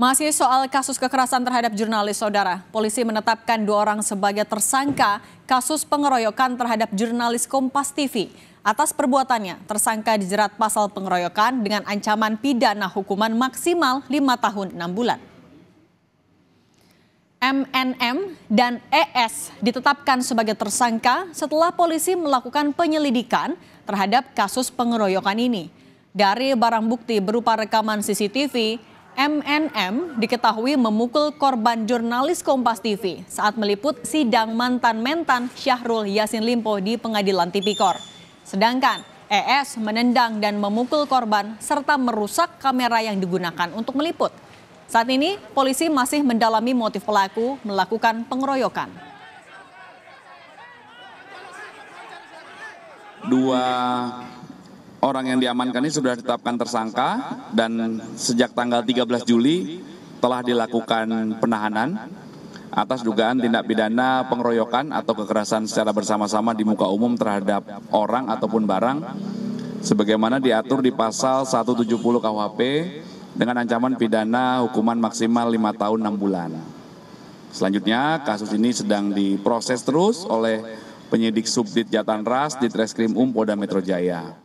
Masih soal kasus kekerasan terhadap jurnalis, saudara. Polisi menetapkan dua orang sebagai tersangka kasus pengeroyokan terhadap jurnalis Kompas TV. Atas perbuatannya, tersangka dijerat pasal pengeroyokan dengan ancaman pidana hukuman maksimal 5 tahun 6 bulan. MNM dan ES ditetapkan sebagai tersangka setelah polisi melakukan penyelidikan terhadap kasus pengeroyokan ini. Dari barang bukti berupa rekaman CCTV, MNM diketahui memukul korban jurnalis Kompas TV saat meliput sidang mantan-mentan Syahrul Yasin Limpo di pengadilan tipikor. Sedangkan ES menendang dan memukul korban serta merusak kamera yang digunakan untuk meliput. Saat ini polisi masih mendalami motif pelaku melakukan pengeroyokan. Dua orang yang diamankan ini sudah ditetapkan tersangka dan sejak tanggal 13 Juli telah dilakukan penahanan atas dugaan tindak pidana pengeroyokan atau kekerasan secara bersama-sama di muka umum terhadap orang ataupun barang sebagaimana diatur di pasal 170 KUHP dengan ancaman pidana hukuman maksimal 5 tahun 6 bulan. Selanjutnya, kasus ini sedang diproses terus oleh penyidik Subdit Jatan Ras di Treskrim Umpo Polda Metro Jaya.